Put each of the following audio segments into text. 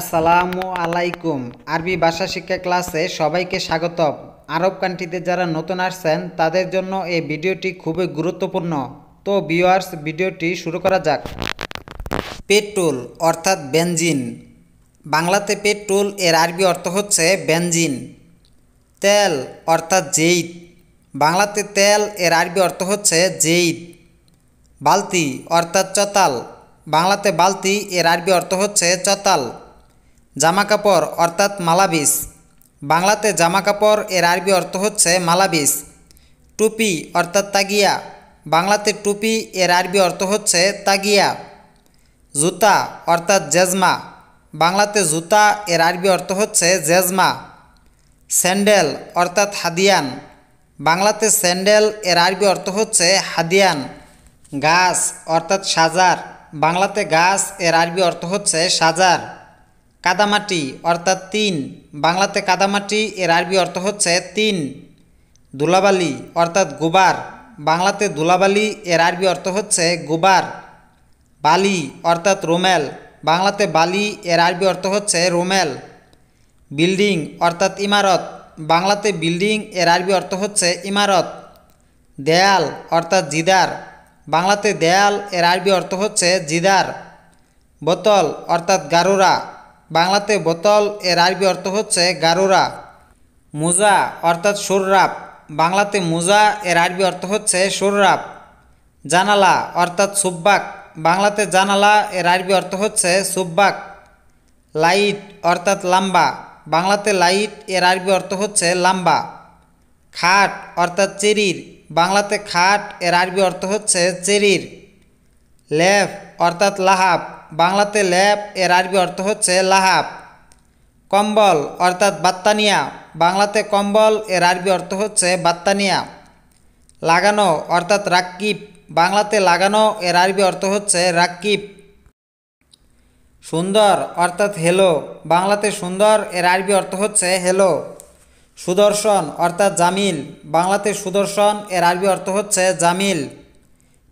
আসসালামু আলাইকুম আরবি ভাষা শিক্ষা ক্লাসে সবাইকে স্বাগত আরব কান্ট্রিতে যারা নতুন আসছেন তাদের জন্য এই ভিডিওটি খুবই গুরুত্বপূর্ণ তো ভিওয়ার্স ভিডিওটি শুরু করা যাক পেট্রোল অর্থাৎ বেঞ্জিন বাংলাতে পেট্রোল এর আরবি অর্থ হচ্ছে বেঞ্জিন তেল অর্থাৎ জেইদ বাংলাতে তেল এর আরবি অর্থ হচ্ছে জেইদ বালতি অর্থাৎ চতাল বাংলাতে বালতি এর আরবি অর্থ হচ্ছে চতাল জামাকাপড় অর্থাৎ মালাবিস বাংলাতে জামাকাপড় এর আরবি অর্থ হচ্ছে মালাবিস টুপি অর্থাৎ তাগিয়া বাংলাতে টুপি এর আরবি অর্থ হচ্ছে তাগিয়া জুতা অর্থাৎ জেজমা বাংলাতে জুতা এর আরবি অর্থ হচ্ছে জেজমা স্যান্ডেল অর্থাৎ হাদিয়ান বাংলাতে স্যান্ডেল এর আরবি অর্থ হচ্ছে হাদিয়ান গাছ অর্থাৎ সাজার বাংলাতে গাছ এর আরবি অর্থ হচ্ছে সাজার কাদামাটি অর্থাৎ তিন বাংলাতে কাদামাটি এর আরবি অর্থ হচ্ছে তিন দুলাবালি অর্থাৎ গোবার বাংলাতে দুলাবালি এর আরবি অর্থ হচ্ছে গোবার বালি অর্থাৎ রোমেল বাংলাতে বালি এর আরবি অর্থ হচ্ছে রোমেল বিল্ডিং অর্থাৎ ইমারত বাংলাতে বিল্ডিং এর আরবি অর্থ হচ্ছে ইমারত দেয়াল অর্থাৎ জিদার বাংলাতে দেয়াল এর আরবি অর্থ হচ্ছে জিদার বোতল অর্থাৎ গারুরা বাংলাতে বোতল এর আরবি অর্থ হচ্ছে গারুরা মুজা অর্থাৎ সুররাপ বাংলাতে মুজা এর আরবি অর্থ হচ্ছে সুররাপ জানালা অর্থাৎ সুব্বাক বাংলাতে জানালা এর আরবি অর্থ হচ্ছে সুব্বাক লাইট অর্থাৎ লাম্বা বাংলাতে লাইট এর আরবি অর্থ হচ্ছে লাম্বা খাট অর্থাৎ চেরির বাংলাতে খাট এর আরবি অর্থ হচ্ছে চেরির লেফ অর্থাৎ লাহাব বাংলাতে ল্যাপ এর আরবি অর্থ হচ্ছে লাহাব কম্বল অর্থাৎ বাত্তানিয়া বাংলাতে কম্বল এর আরবি অর্থ হচ্ছে বাত্তানিয়া লাগানো অর্থাৎ রাক্কিব বাংলাতে লাগানো এর আরবি অর্থ হচ্ছে রাক্কিব সুন্দর অর্থাৎ হেলো বাংলাতে সুন্দর এর আরবি অর্থ হচ্ছে হেলো সুদর্শন অর্থাৎ জামিল বাংলাতে সুদর্শন এর আরবি অর্থ হচ্ছে জামিল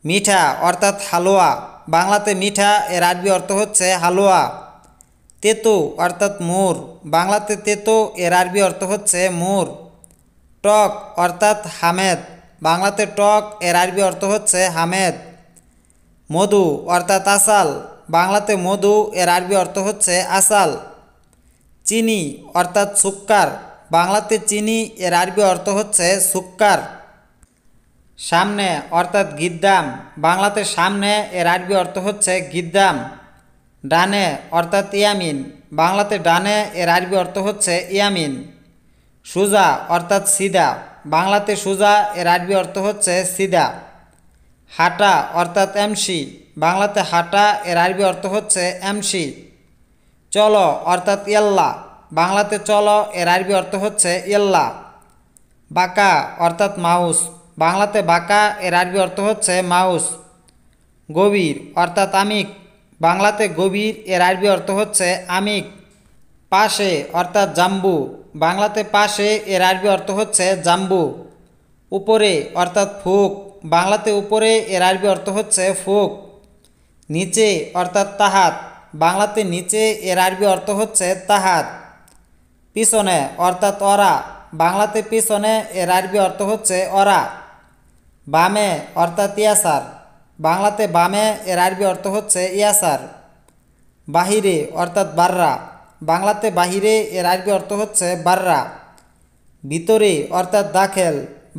মিঠা অর্থাৎ হালুয়া বাংলাতে মিঠা এর আরবি অর্থ হচ্ছে হালুয়া তেতো অর্থাৎ মোর বাংলাতে তেতো এর আরবি অর্থ হচ্ছে মোর টক অর্থাৎ হামেদ বাংলাতে টক এর আরবি অর্থ হচ্ছে হামেদ মধু অর্থাৎ আসাল বাংলাতে মধু এর আরবি অর্থ হচ্ছে আসাল চিনি অর্থাৎ সুক্কার বাংলাতে চিনি এর আরবি অর্থ হচ্ছে সুক্কার সামনে অর্থাৎ গিদ্দাম বাংলাতে সামনে এর আরবি অর্থ হচ্ছে গিদ্দাম ডানে অর্থাৎ ইয়ামিন বাংলাতে ডানে এর আরবি অর্থ হচ্ছে ইয়ামিন সুজা অর্থাৎ সিদা বাংলাতে সুজা এর আরবি অর্থ হচ্ছে সিদা হাটা অর্থাৎ এমসি বাংলাতে হাটা এর আরবি অর্থ হচ্ছে এমসি চলো অর্থাৎ ইয়াল্লা বাংলাতে চলো এর আরবি অর্থ হচ্ছে ইয়াল্লা বাঁকা অর্থাৎ মাউস বাংলাতে বাঁকা এর আরবি অর্থ হচ্ছে মাউস গভীর অর্থাৎ আমিক বাংলাতে গভীর এর আরবি অর্থ হচ্ছে আমিক পাশে অর্থাৎ জাম্বু বাংলাতে পাশে এর আরবি অর্থ হচ্ছে জাম্বু উপরে অর্থাৎ ফুক বাংলাতে উপরে এর আরবি অর্থ হচ্ছে ফুক নিচে অর্থাৎ তাহাত বাংলাতে নিচে এর আরবি অর্থ হচ্ছে তাহাত পিছনে অর্থাৎ অরা বাংলাতে পিছনে এর আরবি অর্থ হচ্ছে অরা বামে অর্থাৎ ইয়াসার বাংলাতে বামে এর আরবি অর্থ হচ্ছে ইয়াসার বাহিরে অর্থাৎ বাররা বাংলাতে বাহিরে এর আরবি অর্থ হচ্ছে বাররা ভিতরে অর্থাৎ দাখেল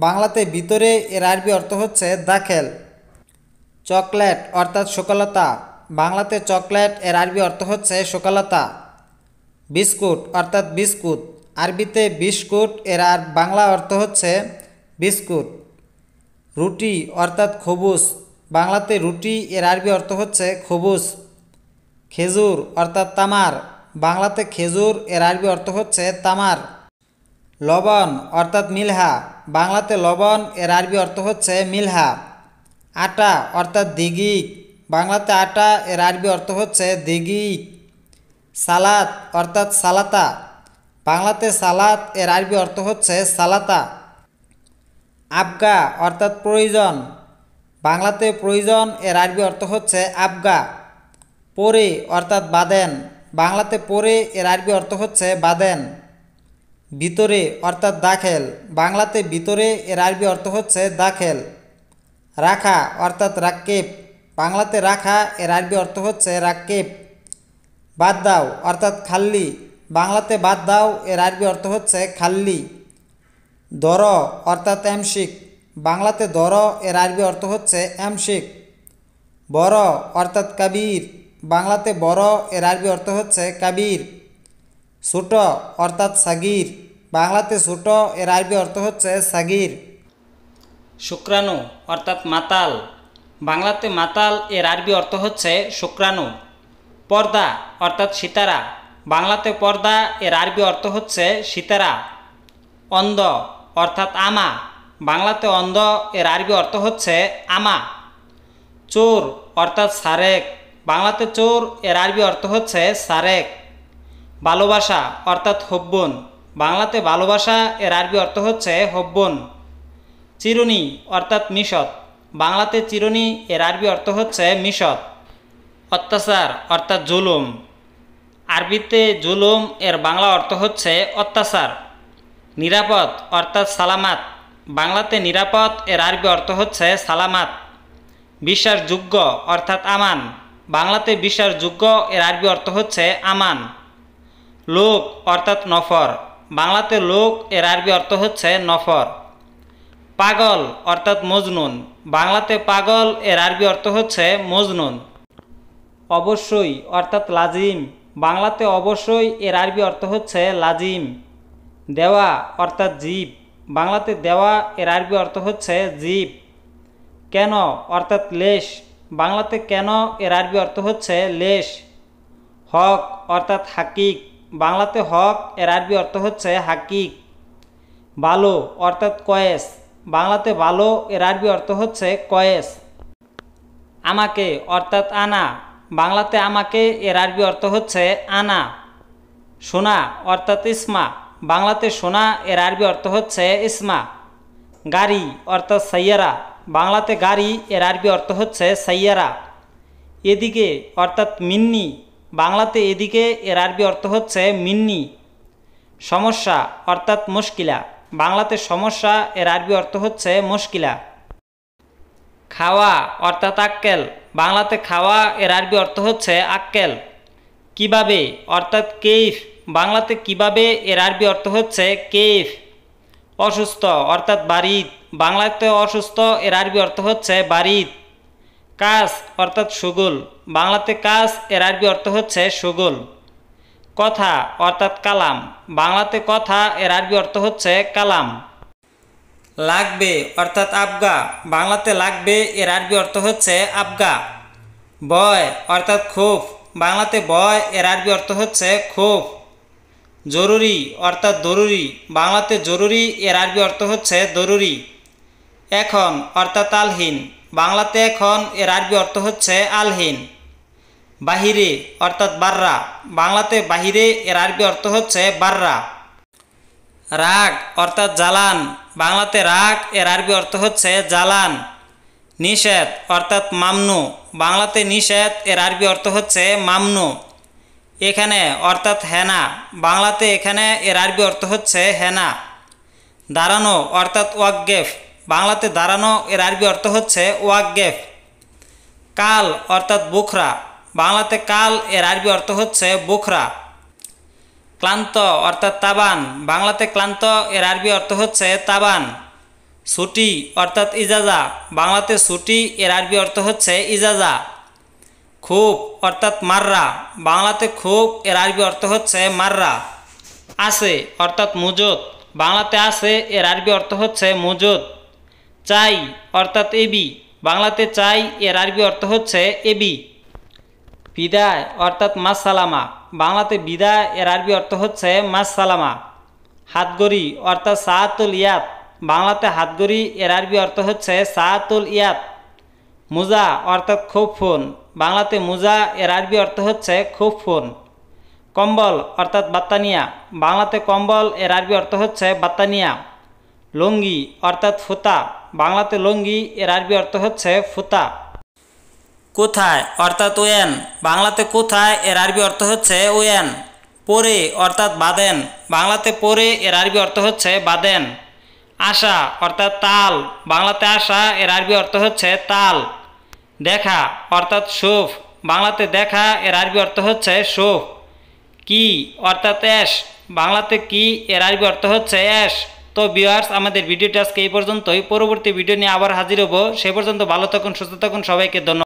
বাংলাতে ভিতরে এর আরবি অর্থ হচ্ছে দাখেল চকলেট অর্থাৎ শুকলতা বাংলাতে চকলেট এর আরবি অর্থ হচ্ছে সকালতা বিস্কুট অর্থাৎ বিস্কুট আরবিতে বিস্কুট এর আর বাংলা অর্থ হচ্ছে বিস্কুট রুটি অর্থাৎ খবুস বাংলাতে রুটি এর আরবি অর্থ হচ্ছে খবুস খেজুর অর্থাৎ তামার বাংলাতে খেজুর এর আরবি অর্থ হচ্ছে তামার লবণ অর্থাৎ মিলহা বাংলাতে লবণ এর আরবি অর্থ হচ্ছে মিলহা আটা অর্থাৎ দিঘি বাংলাতে আটা এর আরবি অর্থ হচ্ছে দিঘি সালাত অর্থাৎ সালাতা বাংলাতে সালাত এর আরবি অর্থ হচ্ছে সালাতা আবগা অর্থাৎ প্রয়োজন বাংলাতে প্রয়োজন এর আরবি অর্থ হচ্ছে আবগা পরে অর্থাৎ বাদেন বাংলাতে পরে এর আরবি অর্থ হচ্ছে বাদেন ভিতরে অর্থাৎ দাখেল বাংলাতে ভিতরে এর আরবি অর্থ হচ্ছে দাখেল রাখা অর্থাৎ রাক্কেপ বাংলাতে রাখা এর আরবি অর্থ হচ্ছে রাক্কেপ বাদ দাও অর্থাৎ খাল্লি বাংলাতে বাদ দাও এর আরবি অর্থ হচ্ছে খাল্লি দর অর্থাৎ এমশিক বাংলাতে দর এর আরবি অর্থ হচ্ছে এমশিক বড় অর্থাৎ কাবির বাংলাতে বর এর আরবি অর্থ হচ্ছে কাবির ছোট অর্থাৎ সাগির বাংলাতে ছোট এর আরবি অর্থ হচ্ছে সাগির শুক্রাণু অর্থাৎ মাতাল বাংলাতে মাতাল এর আরবি অর্থ হচ্ছে শুক্রাণু পর্দা অর্থাৎ সিতারা বাংলাতে পর্দা এর আরবি অর্থ হচ্ছে সিতারা অন্ধ অর্থাৎ আমা বাংলাতে অন্ধ এর আরবি অর্থ হচ্ছে আমা চোর অর্থাৎ সারেক বাংলাতে চোর এর আরবি অর্থ হচ্ছে সারেক ভালোবাসা অর্থাৎ হব্বন বাংলাতে ভালোবাসা এর আরবি অর্থ হচ্ছে হব্বন চিরুনি অর্থাৎ মিশত বাংলাতে চিরুনি এর আরবি অর্থ হচ্ছে মিশত অত্যাচার অর্থাৎ জুলুম আরবিতে জুলুম এর বাংলা অর্থ হচ্ছে অত্যাচার নিরাপদ অর্থাৎ সালামাত বাংলাতে নিরাপদ এর আরবি অর্থ হচ্ছে সালামাত বিশ্বাসযোগ্য অর্থাৎ আমান বাংলাতে বিশ্বাসযোগ্য এর আরবি অর্থ হচ্ছে আমান লোক অর্থাৎ নফর বাংলাতে লোক এর আরবি অর্থ হচ্ছে নফর পাগল অর্থাৎ মজনুন বাংলাতে পাগল এর আরবি অর্থ হচ্ছে মজনুন অবশ্যই অর্থাৎ লাজিম বাংলাতে অবশ্যই এর আরবি অর্থ হচ্ছে লাজিম দেওয়া অর্থাৎ জীব বাংলাতে দেওয়া এর আরবি অর্থ হচ্ছে জীব কেন অর্থাৎ লেশ বাংলাতে কেন এর আরবি অর্থ হচ্ছে লেশ হক অর্থাৎ হাকিক বাংলাতে হক এর আরবি অর্থ হচ্ছে হাকিক ভালো অর্থাৎ কয়েস বাংলাতে ভালো এর আরবি অর্থ হচ্ছে কয়েস আমাকে অর্থাৎ আনা বাংলাতে আমাকে এর আরবি অর্থ হচ্ছে আনা সোনা অর্থাৎ ইসমা বাংলাতে সোনা এর আরবি অর্থ হচ্ছে ইসমা গাড়ি অর্থাৎ সাইয়ারা বাংলাতে গাড়ি এর আরবি অর্থ হচ্ছে সাইয়ারা এদিকে অর্থাৎ মিন্নি বাংলাতে এদিকে এর আরবি অর্থ হচ্ছে মিন্নি সমস্যা অর্থাৎ মুশকিলা বাংলাতে সমস্যা এর আরবি অর্থ হচ্ছে মুশকিলা খাওয়া অর্থাৎ আক্কেল বাংলাতে খাওয়া এর আরবি অর্থ হচ্ছে আক্কেল কিভাবে অর্থাৎ কেইফ বাংলাতে কিভাবে এর আরবি অর্থ হচ্ছে কেফ অসুস্থ অর্থাৎ বারিদ বাংলাতে অসুস্থ এর আরবি অর্থ হচ্ছে বারিদ কাজ অর্থাৎ সুগুল বাংলাতে কাজ এর আরবি অর্থ হচ্ছে সুগুল কথা অর্থাৎ কালাম বাংলাতে কথা এর আরবি অর্থ হচ্ছে কালাম লাগবে অর্থাৎ আবগা বাংলাতে লাগবে এর আরবি অর্থ হচ্ছে আবগা বয় অর্থাৎ ক্ষোভ বাংলাতে বয় এর আরবি অর্থ হচ্ছে ক্ষোভ জরুরি অর্থাৎ জরুরি বাংলাতে জরুরি এর আরবি অর্থ হচ্ছে জরুরি এখন অর্থাৎ আলহীন বাংলাতে এখন এর আরবি অর্থ হচ্ছে আলহীন বাহিরে অর্থাৎ বাররা বাংলাতে বাহিরে এর আরবি অর্থ হচ্ছে বাররা রাগ অর্থাৎ জ্বালান বাংলাতে রাগ এর আরবি অর্থ হচ্ছে জ্বালান নিষেধ অর্থাৎ মামনু বাংলাতে নিষেধ এর আরবি অর্থ হচ্ছে মামনু এখানে অর্থাৎ হেনা বাংলাতে এখানে এর আরবি অর্থ হচ্ছে হেনা দাঁড়ানো অর্থাৎ ওয়াকগেফ বাংলাতে দাঁড়ানো এর আরবি অর্থ হচ্ছে ওয়াকগেফ কাল অর্থাৎ বুখরা বাংলাতে কাল এর আরবি অর্থ হচ্ছে বুখরা ক্লান্ত অর্থাৎ তাবান বাংলাতে ক্লান্ত এর আরবি অর্থ হচ্ছে তাবান ছুটি অর্থাৎ ইজাজা বাংলাতে ছুটি এর আরবি অর্থ হচ্ছে ইজাজা খুব অর্থাৎ মাররা বাংলাতে খুব এর আরবি অর্থ হচ্ছে মাররা আছে অর্থাৎ মজুদ বাংলাতে আছে এর আরবি অর্থ হচ্ছে মজুদ চাই অর্থাৎ এবি বাংলাতে চাই এর আরবি অর্থ হচ্ছে এবি বিদায় অর্থাৎ মাসালামা বাংলাতে বিদায় এর আরবি অর্থ হচ্ছে মাসালামা হাতগড়ি অর্থাৎ সাহাতুল ইয়াত বাংলাতে হাতগড়ি এর আরবি অর্থ হচ্ছে সাহাতুল ইয়াত মুজা অর্থাৎ ফোন বাংলাতে মুজা এর আরবি অর্থ হচ্ছে খুব ফোন কম্বল অর্থাৎ বাত্তানিয়া বাংলাতে কম্বল এর আরবি অর্থ হচ্ছে বাত্তানিয়া লুঙ্গি অর্থাৎ ফুতা বাংলাতে লুঙ্গি এর আরবি অর্থ হচ্ছে ফুতা কোথায় অর্থাৎ ওয়েন বাংলাতে কোথায় এর আরবি অর্থ হচ্ছে ওয়েন পরে অর্থাৎ বাদেন বাংলাতে পরে এর আরবি অর্থ হচ্ছে বাদেন আশা অর্থাৎ তাল বাংলাতে আশা এর আরবি অর্থ হচ্ছে তাল দেখা অর্থাৎ শোভ বাংলাতে দেখা এর আরবি অর্থ হচ্ছে শোভ কি অর্থাৎ অ্যাশ বাংলাতে কি এর আরবি অর্থ হচ্ছে অ্যাশ তো ভিউয়ার্স আমাদের ভিডিওটা আজকে এই পর্যন্তই পরবর্তী ভিডিও নিয়ে আবার হাজির হব সে পর্যন্ত ভালো থাকুন সুস্থ থাকুন সবাইকে ধন্যবাদ